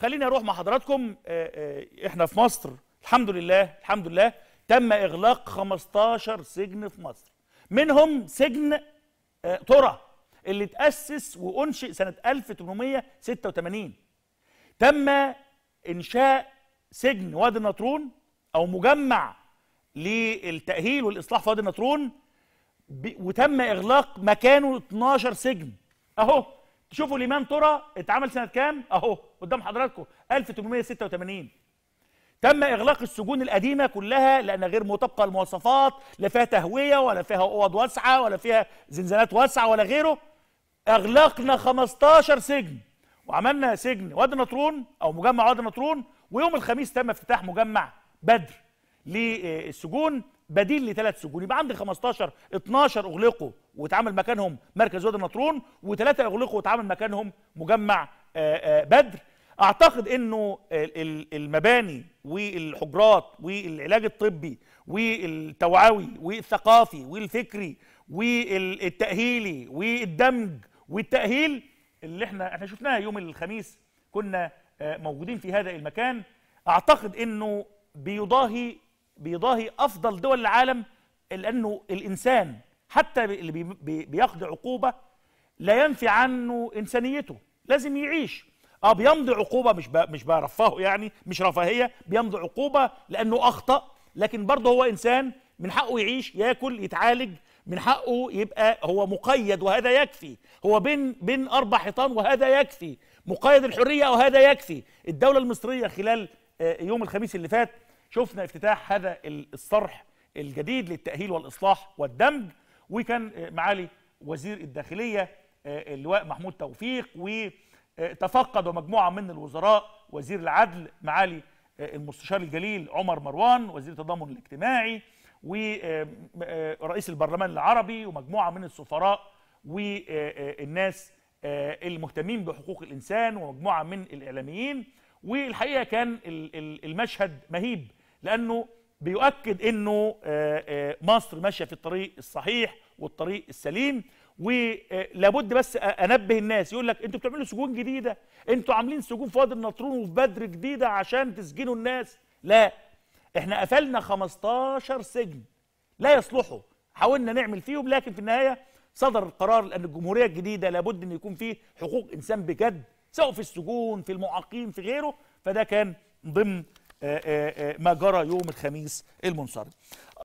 خليني اروح مع حضراتكم آه، آه، احنا في مصر الحمد لله الحمد لله تم اغلاق 15 سجن في مصر منهم سجن آه، ترى اللي اتاسس وانشئ سنه 1886 تم انشاء سجن وادي النطرون او مجمع للتاهيل والاصلاح في وادي النطرون وتم اغلاق مكانه 12 سجن اهو شوفوا الامام ترى اتعمل سنه كام اهو قدام حضراتكم 1886 تم اغلاق السجون القديمه كلها لأن غير مطابقه للمواصفات لا فيها تهويه ولا فيها اوض واسعه ولا فيها زنزانات واسعه ولا غيره اغلقنا 15 سجن وعملنا سجن وادي نطرون او مجمع وادي نطرون ويوم الخميس تم افتتاح مجمع بدر للسجون بديل لثلاث سجون يبقى عندي 15 12 اغلقوا واتعمل مكانهم مركز وادي النطرون وثلاثه اغلقوا واتعمل مكانهم مجمع آه، آه، بدر اعتقد انه المباني والحجرات والعلاج الطبي والتوعوي والثقافي والفكري والتاهيلي والدمج والتاهيل اللي احنا احنا شفناها يوم الخميس كنا آه، موجودين في هذا المكان اعتقد انه بيضاهي بيضاهي افضل دول العالم لانه الانسان حتى اللي بي بيقضي عقوبه لا ينفي عنه انسانيته لازم يعيش اه بيمضي عقوبه مش مش برفهه يعني مش رفاهيه بيمضي عقوبه لانه اخطا لكن برضه هو انسان من حقه يعيش ياكل يتعالج من حقه يبقى هو مقيد وهذا يكفي هو بين بين اربع حيطان وهذا يكفي مقيد الحريه وهذا يكفي الدوله المصريه خلال آه، يوم الخميس اللي فات شفنا افتتاح هذا الصرح الجديد للتأهيل والإصلاح والدمج وكان آه، معالي وزير الداخلية آه، اللواء محمود توفيق وتفقد مجموعة من الوزراء وزير العدل معالي آه، المستشار الجليل عمر مروان وزير التضامن الاجتماعي ورئيس البرلمان العربي ومجموعة من السفراء والناس المهتمين بحقوق الإنسان ومجموعة من الإعلاميين والحقيقة كان المشهد مهيب لانه بيؤكد انه آه، آه، مصر ماشيه في الطريق الصحيح والطريق السليم ولابد بس انبه الناس يقول لك انتوا بتعملوا سجون جديده انتوا عاملين سجون في وادي النطرون وفي بدر جديده عشان تسجنوا الناس لا احنا قفلنا 15 سجن لا يصلحوا حاولنا نعمل فيهم لكن في النهايه صدر القرار لان الجمهوريه الجديده لابد ان يكون فيه حقوق انسان بجد سواء في السجون في المعاقين في غيره فده كان ضمن آه، آه، آه، ما جرى يوم الخميس المنصرم